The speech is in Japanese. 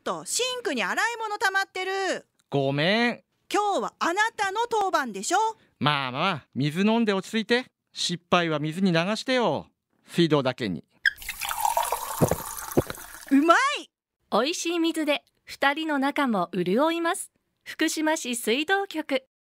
とシンクに洗い物溜まってるごめん今日はあなたの当番でしょまあまあ水飲んで落ち着いて失敗は水に流してよ水道だけにうまい美味しい水で二人の仲も潤います福島市水道局